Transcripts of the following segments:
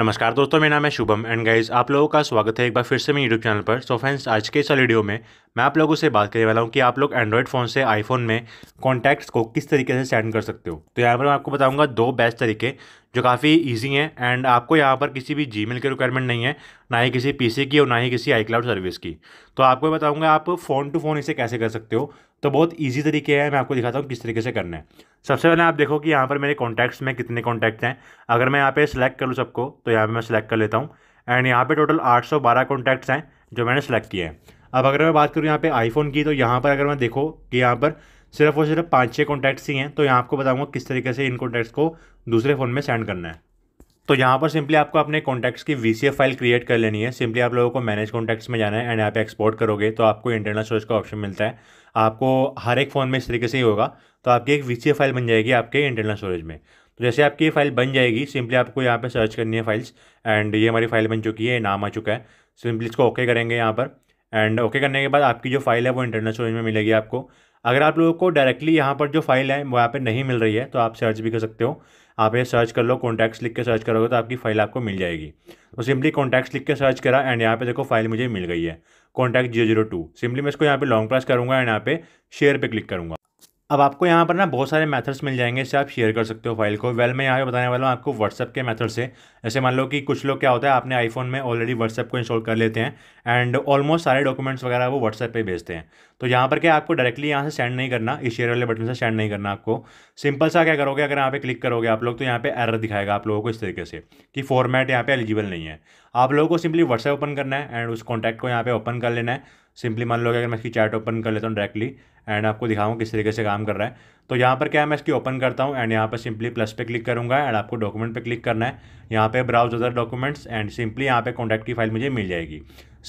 नमस्कार दोस्तों मेरा नाम है शुभम एंड गाइज आप लोगों का स्वागत है एक बार फिर से मेरे यूट्यूब चैनल पर सो फ्रेंड्स आज के इस वीडियो में मैं आप लोगों से बात करने वाला हूँ कि आप लोग एंड्रॉयड फ़ोन से आईफोन में कॉन्टैक्ट्स को किस तरीके से सेंड कर सकते हो तो यहाँ पर मैं आपको बताऊँगा दो बेस्ट तरीके जो काफ़ी ईजी हैं एंड आपको यहाँ पर किसी भी जी की रिक्वायरमेंट नहीं है ना ही किसी पी की और ना ही किसी आई सर्विस की तो आपको बताऊँगा आप फ़ोन टू फ़ोन इसे कैसे कर सकते हो तो बहुत ईजी तरीके हैं मैं आपको दिखाता हूँ किस तरीके से करना है सबसे पहले आप देखो कि यहाँ पर मेरे कॉन्टैक्ट्स में कितने कॉन्टैक्ट हैं अगर मैं यहाँ पे सिलेक्ट कर लूँ सबको तो यहाँ पे मैं सिलेक्ट कर लेता हूँ एंड यहाँ पे टोटल 812 कॉन्टैक्ट्स हैं जो मैंने सेलेक्ट किए हैं अब अगर मैं बात करूँ यहाँ पे आईफोन की तो यहाँ पर अगर मैं देखो कि यहाँ पर सिर्फ और सिर्फ पाँच छः कॉन्टैक्ट्स ही हैं तो यहाँ आपको बताऊँगा किस तरीके से इन कॉन्टैक्ट्स को दूसरे फ़ोन में सेंड करना है तो यहाँ पर सिंपली आपको अपने कॉन्टैक्ट्स की वी फाइल क्रिएट कर लेनी है सिंपली आप लोगों को मैनेज कॉन्टैक्ट्स में जाना है एंड यहाँ पे एक्सपोर्ट करोगे तो आपको इंटरनल स्टोरेज का ऑप्शन मिलता है आपको हर एक फ़ोन में इस तरीके से ही होगा तो आपकी एक वी फाइल बन जाएगी आपके इंटरनल स्टोरेज में तो जैसे आपकी ये फाइल बन जाएगी सिंपली आपको यहाँ पर सर्च करनी है फाइल्स एंड ये हमारी फाइल बन चुकी है नाम आ चुका है सिंपली इसको ओके करेंगे यहाँ पर एंड ओके करने के बाद आपकी जो फाइल है वो इंटरनल स्टोरेज में मिलेगी आपको अगर आप लोगों को डायरेक्टली यहाँ पर जो फाइल है वो यहाँ पर नहीं मिल रही है तो आप सर्च भी कर सकते हो आप ये सर्च कर लो कॉन्टैक्ट्स लिख के सर्च करोगे तो आपकी फाइल आपको मिल जाएगी तो सिंपली कॉन्टैक्ट्स लिख के सर्च करा एंड यहाँ पे देखो फाइल मुझे मिल गई है contact zero zero two simply मैं इसको यहाँ पे लॉन्ग प्रेस करूँगा एंड यहाँ पे शेयर पे क्लिक करूँगा अब आपको यहाँ पर ना बहुत सारे मेथड्स मिल जाएंगे इससे आप शेयर कर सकते हो फाइल को वेल मैं यहाँ पे बताने वाला हूँ आपको व्हाट्सअप के मेथड से जैसे मान लो कि कुछ लोग क्या होता है आपने आईफोन में ऑलरेडी व्हाट्सअप को इंस्टॉल कर लेते हैं एंड ऑलमोस्ट सारे डॉक्यूमेंट्स वगैरह वो व्हाट्सएप पर भेजते हैं तो यहाँ पर क्या आपको डायरेक्टली यहाँ से सेंड नहीं करना इस शेयर वाले बटन से सेंड नहीं करना आपको सिंपल सा क्या करोगे अगर यहाँ पे क्लिक करोगे आप लोग तो यहाँ पे एरर दिखाएगा आप लोगों को इस तरीके से कि फॉर्मेट यहाँ पे एलिजिबल नहीं है आप लोगों को सिंपली व्हाट्सएप ओपन करना है एंड उस कॉन्टैक्ट को यहाँ पे ओपन कर लेना है सिंपली मान लो कि अगर मैं इसकी चैट ओपन कर लेता हूँ डायरेक्टली एंड आपको दिखाऊँ किस तरीके से काम कर रहा है तो यहाँ पर क्या है मैं इसकी ओपन करता हूँ एंड यहाँ पर सिंपली प्लस पे क्लिक करूँगा एंड आपको डॉक्यूमेंट पे क्लिक करना है यहाँ पे browse other documents and simply यहाँ पे कॉन्टैक्ट की फाइल मुझे मिल जाएगी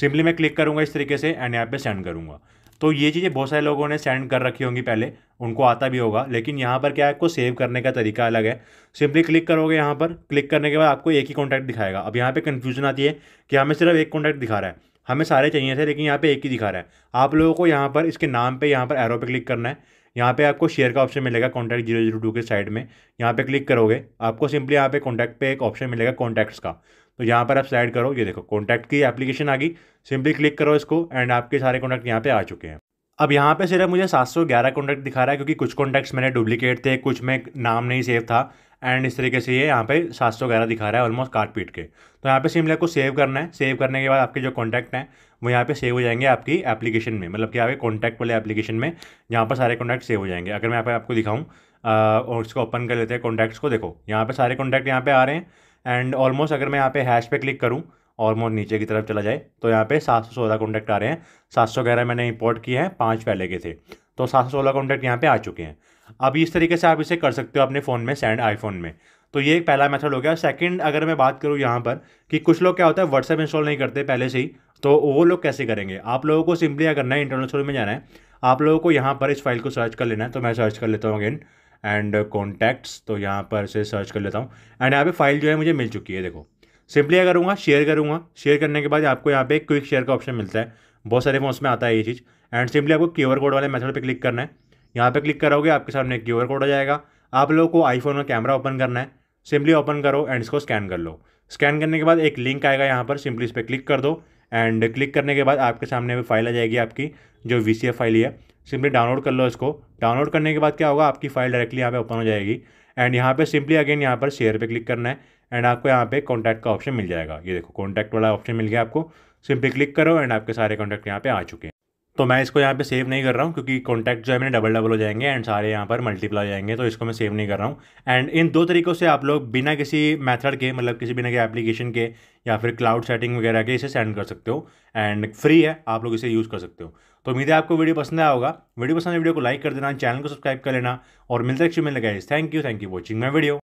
सिंपली मैं क्लिक करूँगा इस तरीके से एंड यहाँ पे सेंड करूँगा तो ये चीज़ें बहुत सारे लोगों ने सेंड कर रखी होंगी पहले उनको आता भी होगा लेकिन यहाँ पर क्या है आपको सेव करने का तरीका अलग है सिंपली क्लिक करोगे यहाँ पर क्लिक करने के बाद आपको एक ही कॉन्टैक्ट दिखाएगा अब यहाँ पे कन्फ्यूजन आती है कि हमें सिर्फ एक कॉन्टैक्ट दिखा रहा है हमें सारे चाहिए थे लेकिन यहाँ पे एक ही दिखा रहा है आप लोगों को यहाँ पर इसके नाम पे यहाँ पर एरो पे क्लिक करना है यहाँ पे आपको शेयर का ऑप्शन मिलेगा कॉन्टैक्ट जीरो जीरो टू के साइड में यहाँ पे क्लिक करोगे आपको सिंपली यहाँ पे कॉन्टैक्ट पे एक ऑप्शन मिलेगा कॉन्टैक्ट्स का तो यहाँ पर आप स्लाइड करो ये देखो कॉन्टैक्ट की एप्लीकेशन आ गई सिंपली क्लिक करो इसको एंड आपके सारे कॉन्टैक्ट यहाँ पे आ चुके हैं अब यहाँ पे सिर्फ मुझे ग्यारह कॉन्टैक्ट दिखा रहा है क्योंकि कुछ कॉन्टैक्ट्स मैंने डुप्लीकेट थे कुछ में नाम नहीं सेव था एंड इस तरीके से ये यहाँ पे सात सौ ग्यारह दिखा रहा है ऑलमोस्ट काट पीट के तो यहाँ पे सिमिलर को सेव करना है सेव करने के बाद आपके जो कॉन्टैक्ट हैं वो यहाँ पे सेव हो जाएंगे आपकी एप्लीकेशन में मतलब कि आपके कॉन्टैक्ट वाले एप्लीकेशन में जहाँ पर सारे कॉन्टैक्ट सेव हो जाएंगे अगर मैं यहाँ पे आपको दिखाऊँ और इसको ओपन कर लेते हैं कॉन्टैक्ट्स को देखो यहाँ पर सारे कॉन्टैक्ट यहाँ पर आ रहे हैं एंड ऑलमोस्ट अगर मैं यहाँ पे हैश पे क्लिक करूँ ऑलमोस्ट नीचे की तरफ चला जाए तो यहाँ पे सात सौ सोलह कॉन्टैक्ट आ रहे हैं सात सौ ग्यारह मैंने इंपोर्ट किए हैं पाँच पहले के थे तो सात सौ सोलह कॉन्टैक्ट यहाँ पे आ चुके हैं अब इस तरीके से आप इसे कर सकते हो अपने फ़ोन में सेंड आईफोन में तो ये एक पहला मेथड हो गया सेकंड अगर मैं बात करूँ यहाँ पर कि कुछ लोग क्या होता है व्हाट्सएप इंस्टॉल नहीं करते पहले से ही तो वो लोग कैसे करेंगे आप लोगों को सिंपली अगर नहीं इंटरनल स्टोर में जाना है आप लोगों को यहाँ पर इस फाइल को सर्च कर लेना है तो मैं सर्च कर लेता हूँ अगेन एंड कॉन्टैक्ट्स तो यहाँ पर से सर्च कर लेता हूँ एंड यहाँ पे फाइल जो है मुझे मिल चुकी है देखो सिंपली करूँगा शेयर करूँगा शेयर करने के बाद आपको यहाँ पे क्विक शेयर का ऑप्शन मिलता है बहुत सारे फोन में आता है ये चीज़ एंड सिंपली आपको क्यू कोड वाले मेथड पर क्लिक करना है यहाँ पर क्लिक करोगे आपके सामने एक क्यू कोड आ जाएगा आप लोगों को आईफोन में कैमरा ओपन करना है सिंपली ओपन करो एंड इसको स्कैन कर लो स्कैन करने के बाद एक लिंक आएगा यहाँ पर सिंपली इस पर क्लिक कर दो एंड क्लिक करने के बाद आपके सामने भी फाइल आ जाएगी आपकी जो वी फाइल है सिंपली डाउनलोड कर लो इसको डाउनलोड करने के बाद क्या होगा आपकी फाइल डायरेक्टली यहाँ पे ओपन हो जाएगी एंड यहाँ पे सिंपली अगेन यहाँ पर शेयर पे क्लिक करना है एंड आपको यहाँ पे कॉन्टैक्ट का ऑप्शन मिल जाएगा ये देखो कॉन्टैक्ट वाला ऑप्शन मिल गया आपको सिंपली क्लिक करो एंड आपके सारे कॉन्टैक्ट यहाँ पे आ चुके हैं तो मैं इसको यहाँ पे सेव नहीं कर रहा हूँ क्योंकि कॉन्टैक्ट जो है मेरे डबल डबल हो जाएंगे एंड सारे यहाँ पर मल्टीप्लाई हो जाएंगे तो इसको मैं सेव नहीं कर रहा हूँ एंड इन दो तरीक़ों से आप लोग बिना किसी मेथड के मतलब किसी बिना के एप्लीकेशन के या फिर क्लाउड सेटिंग वगैरह के इसे सेंड कर सकते हो एंड फ्री है आप लोग इसे यूज़ कर सकते हो तो उम्मीद है आपको वीडियो पसंद आया होगा वीडियो पसंद है वीडियो को लाइक कर देना चैनल को सब्सक्राइब कर लेना और मिलते हैं मिल लगाइज thank you thank you watching my video